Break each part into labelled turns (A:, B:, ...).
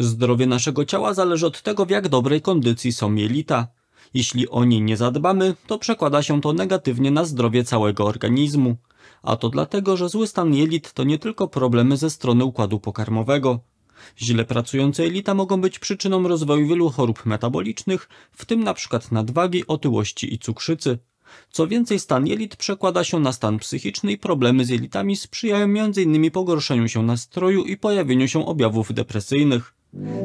A: Zdrowie naszego ciała zależy od tego, w jak dobrej kondycji są jelita. Jeśli o nie nie zadbamy, to przekłada się to negatywnie na zdrowie całego organizmu. A to dlatego, że zły stan jelit to nie tylko problemy ze strony układu pokarmowego. Źle pracujące jelita mogą być przyczyną rozwoju wielu chorób metabolicznych, w tym np. nadwagi, otyłości i cukrzycy. Co więcej, stan jelit przekłada się na stan psychiczny i problemy z jelitami sprzyjają m.in. pogorszeniu się nastroju i pojawieniu się objawów depresyjnych.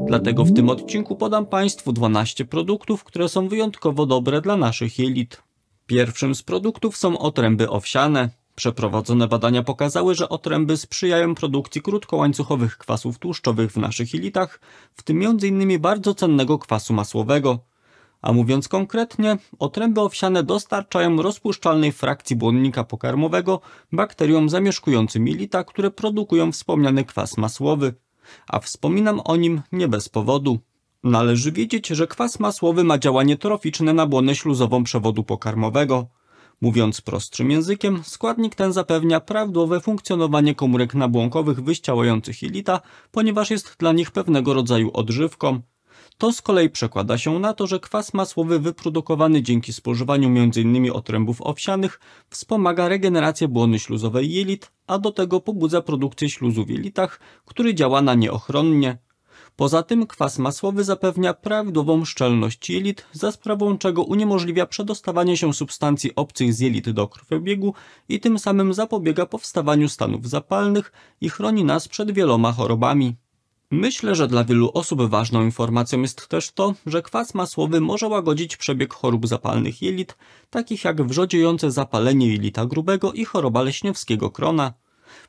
A: Dlatego w tym odcinku podam Państwu 12 produktów, które są wyjątkowo dobre dla naszych jelit. Pierwszym z produktów są otręby owsiane. Przeprowadzone badania pokazały, że otręby sprzyjają produkcji krótkołańcuchowych kwasów tłuszczowych w naszych jelitach, w tym m.in. bardzo cennego kwasu masłowego. A mówiąc konkretnie, otręby owsiane dostarczają rozpuszczalnej frakcji błonnika pokarmowego bakteriom zamieszkującym jelita, które produkują wspomniany kwas masłowy a wspominam o nim nie bez powodu. Należy wiedzieć, że kwas masłowy ma działanie troficzne na błonę śluzową przewodu pokarmowego. Mówiąc prostszym językiem, składnik ten zapewnia prawidłowe funkcjonowanie komórek nabłonkowych wyściałających jelita, ponieważ jest dla nich pewnego rodzaju odżywką. To z kolei przekłada się na to, że kwas masłowy wyprodukowany dzięki spożywaniu m.in. otrębów owsianych wspomaga regenerację błony śluzowej jelit, a do tego pobudza produkcję śluzu w jelitach, który działa na nieochronnie. Poza tym kwas masłowy zapewnia prawidłową szczelność jelit, za sprawą czego uniemożliwia przedostawanie się substancji obcych z jelit do krwiobiegu i tym samym zapobiega powstawaniu stanów zapalnych i chroni nas przed wieloma chorobami. Myślę, że dla wielu osób ważną informacją jest też to, że kwas masłowy może łagodzić przebieg chorób zapalnych jelit, takich jak wrzodziejące zapalenie jelita grubego i choroba leśniewskiego krona.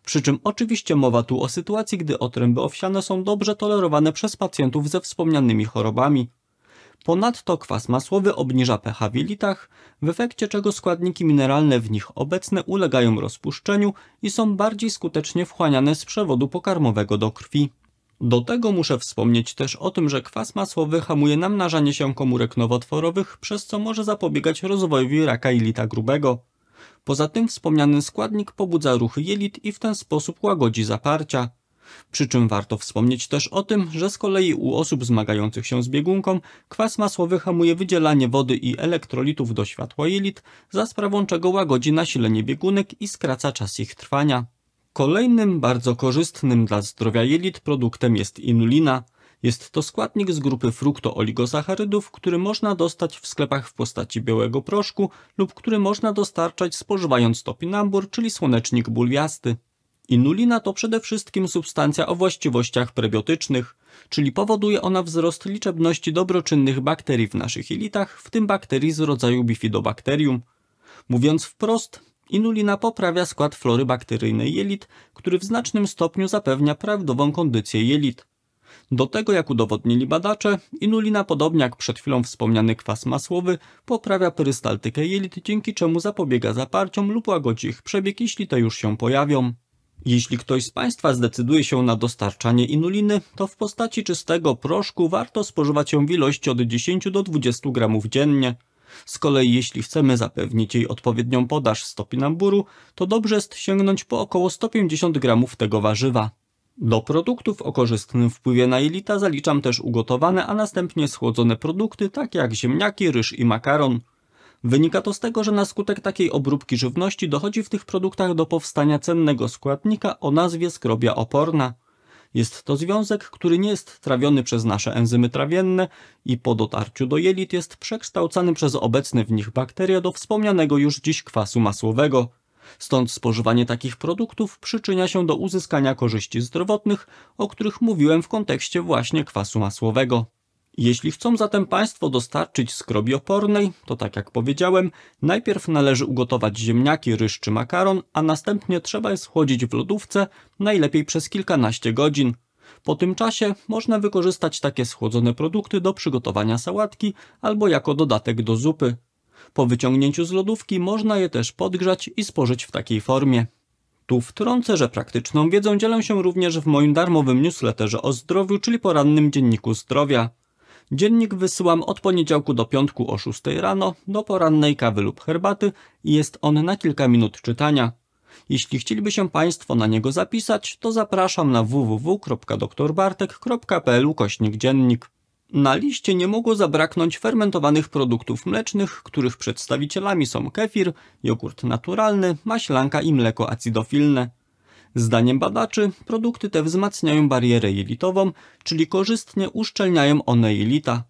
A: Przy czym oczywiście mowa tu o sytuacji, gdy otręby owsiane są dobrze tolerowane przez pacjentów ze wspomnianymi chorobami. Ponadto kwas masłowy obniża pH w jelitach, w efekcie czego składniki mineralne w nich obecne ulegają rozpuszczeniu i są bardziej skutecznie wchłaniane z przewodu pokarmowego do krwi. Do tego muszę wspomnieć też o tym, że kwas masłowy hamuje namnażanie się komórek nowotworowych, przez co może zapobiegać rozwojowi raka jelita grubego. Poza tym wspomniany składnik pobudza ruchy jelit i w ten sposób łagodzi zaparcia. Przy czym warto wspomnieć też o tym, że z kolei u osób zmagających się z biegunką kwas masłowy hamuje wydzielanie wody i elektrolitów do światła jelit, za sprawą czego łagodzi nasilenie biegunek i skraca czas ich trwania. Kolejnym bardzo korzystnym dla zdrowia jelit produktem jest inulina. Jest to składnik z grupy fruktooligosacharydów, który można dostać w sklepach w postaci białego proszku lub który można dostarczać spożywając topinambur, czyli słonecznik bulwiasty. Inulina to przede wszystkim substancja o właściwościach prebiotycznych, czyli powoduje ona wzrost liczebności dobroczynnych bakterii w naszych jelitach, w tym bakterii z rodzaju bifidobakterium. Mówiąc wprost, Inulina poprawia skład flory bakteryjnej jelit, który w znacznym stopniu zapewnia prawdową kondycję jelit. Do tego, jak udowodnili badacze, inulina, podobnie jak przed chwilą wspomniany kwas masłowy, poprawia perystaltykę jelit, dzięki czemu zapobiega zaparciom lub łagodzi ich przebieg, jeśli te już się pojawią. Jeśli ktoś z Państwa zdecyduje się na dostarczanie inuliny, to w postaci czystego proszku warto spożywać ją w ilości od 10 do 20 gramów dziennie. Z kolei jeśli chcemy zapewnić jej odpowiednią podaż stopinamburu, to dobrze jest sięgnąć po około 150 gramów tego warzywa. Do produktów o korzystnym wpływie na jelita zaliczam też ugotowane, a następnie schłodzone produkty, takie jak ziemniaki, ryż i makaron. Wynika to z tego, że na skutek takiej obróbki żywności dochodzi w tych produktach do powstania cennego składnika o nazwie skrobia oporna. Jest to związek, który nie jest trawiony przez nasze enzymy trawienne i po dotarciu do jelit jest przekształcany przez obecne w nich bakterie do wspomnianego już dziś kwasu masłowego. Stąd spożywanie takich produktów przyczynia się do uzyskania korzyści zdrowotnych, o których mówiłem w kontekście właśnie kwasu masłowego. Jeśli chcą zatem Państwo dostarczyć skrobi opornej, to tak jak powiedziałem, najpierw należy ugotować ziemniaki, ryż czy makaron, a następnie trzeba je schłodzić w lodówce, najlepiej przez kilkanaście godzin. Po tym czasie można wykorzystać takie schłodzone produkty do przygotowania sałatki albo jako dodatek do zupy. Po wyciągnięciu z lodówki można je też podgrzać i spożyć w takiej formie. Tu wtrącę, że praktyczną wiedzą dzielę się również w moim darmowym newsletterze o zdrowiu, czyli porannym dzienniku zdrowia. Dziennik wysyłam od poniedziałku do piątku o 6 rano do porannej kawy lub herbaty i jest on na kilka minut czytania. Jeśli chcieliby się Państwo na niego zapisać, to zapraszam na www.doktorbartek.pl kośnik dziennik. Na liście nie mogło zabraknąć fermentowanych produktów mlecznych, których przedstawicielami są kefir, jogurt naturalny, maślanka i mleko acidofilne. Zdaniem badaczy produkty te wzmacniają barierę jelitową, czyli korzystnie uszczelniają one jelita.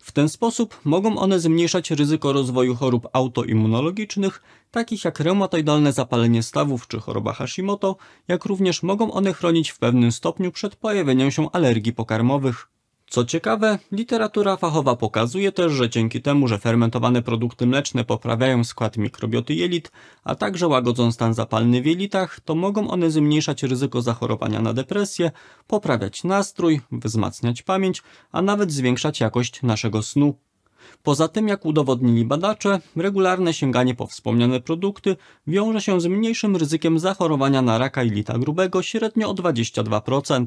A: W ten sposób mogą one zmniejszać ryzyko rozwoju chorób autoimmunologicznych, takich jak reumatoidalne zapalenie stawów czy choroba Hashimoto, jak również mogą one chronić w pewnym stopniu przed pojawieniem się alergii pokarmowych. Co ciekawe, literatura fachowa pokazuje też, że dzięki temu, że fermentowane produkty mleczne poprawiają skład mikrobioty jelit, a także łagodzą stan zapalny w jelitach, to mogą one zmniejszać ryzyko zachorowania na depresję, poprawiać nastrój, wzmacniać pamięć, a nawet zwiększać jakość naszego snu. Poza tym, jak udowodnili badacze, regularne sięganie po wspomniane produkty wiąże się z mniejszym ryzykiem zachorowania na raka jelita grubego średnio o 22%.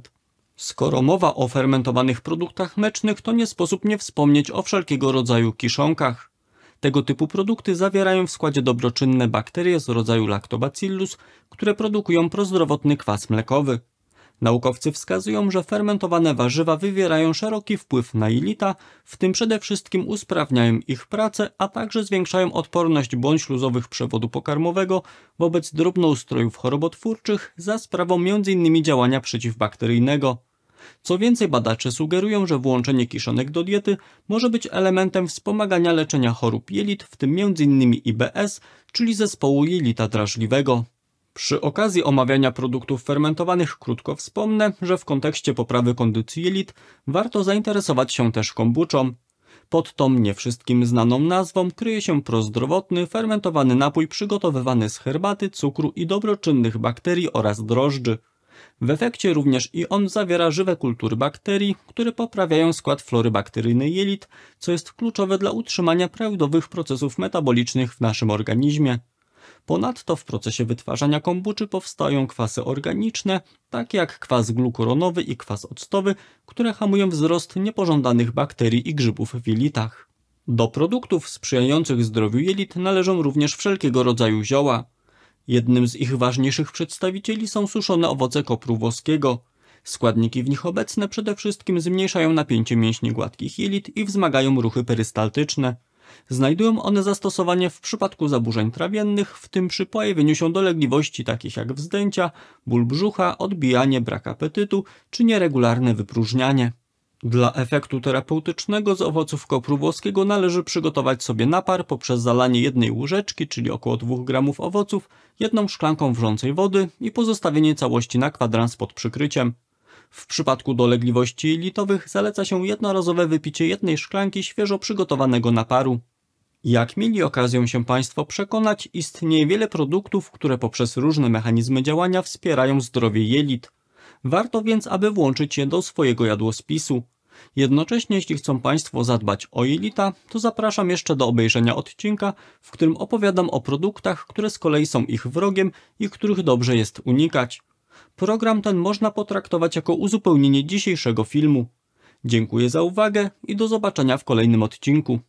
A: Skoro mowa o fermentowanych produktach mlecznych, to nie sposób nie wspomnieć o wszelkiego rodzaju kiszonkach. Tego typu produkty zawierają w składzie dobroczynne bakterie z rodzaju Lactobacillus, które produkują prozdrowotny kwas mlekowy. Naukowcy wskazują, że fermentowane warzywa wywierają szeroki wpływ na jelita, w tym przede wszystkim usprawniają ich pracę, a także zwiększają odporność błon śluzowych przewodu pokarmowego wobec drobnoustrojów chorobotwórczych za sprawą m.in. działania przeciwbakteryjnego. Co więcej, badacze sugerują, że włączenie kiszonek do diety może być elementem wspomagania leczenia chorób jelit, w tym m.in. IBS, czyli zespołu jelita drażliwego. Przy okazji omawiania produktów fermentowanych krótko wspomnę, że w kontekście poprawy kondycji jelit warto zainteresować się też kombuczą. Pod tą nie wszystkim znaną nazwą kryje się prozdrowotny, fermentowany napój przygotowywany z herbaty, cukru i dobroczynnych bakterii oraz drożdży. W efekcie również i on zawiera żywe kultury bakterii, które poprawiają skład flory bakteryjnej jelit, co jest kluczowe dla utrzymania prawidłowych procesów metabolicznych w naszym organizmie. Ponadto w procesie wytwarzania kombuczy powstają kwasy organiczne, takie jak kwas glukoronowy i kwas octowy, które hamują wzrost niepożądanych bakterii i grzybów w jelitach. Do produktów sprzyjających zdrowiu jelit należą również wszelkiego rodzaju zioła. Jednym z ich ważniejszych przedstawicieli są suszone owoce kopru włoskiego. Składniki w nich obecne przede wszystkim zmniejszają napięcie mięśni gładkich jelit i wzmagają ruchy perystaltyczne. Znajdują one zastosowanie w przypadku zaburzeń trawiennych, w tym przy pojawieniu się dolegliwości takich jak wzdęcia, ból brzucha, odbijanie, brak apetytu czy nieregularne wypróżnianie. Dla efektu terapeutycznego z owoców kopru włoskiego należy przygotować sobie napar poprzez zalanie jednej łyżeczki, czyli około 2 gramów owoców, jedną szklanką wrzącej wody i pozostawienie całości na kwadrans pod przykryciem. W przypadku dolegliwości litowych zaleca się jednorazowe wypicie jednej szklanki świeżo przygotowanego naparu. Jak mieli okazję się Państwo przekonać, istnieje wiele produktów, które poprzez różne mechanizmy działania wspierają zdrowie jelit. Warto więc, aby włączyć je do swojego jadłospisu. Jednocześnie, jeśli chcą Państwo zadbać o jelita, to zapraszam jeszcze do obejrzenia odcinka, w którym opowiadam o produktach, które z kolei są ich wrogiem i których dobrze jest unikać. Program ten można potraktować jako uzupełnienie dzisiejszego filmu. Dziękuję za uwagę i do zobaczenia w kolejnym odcinku.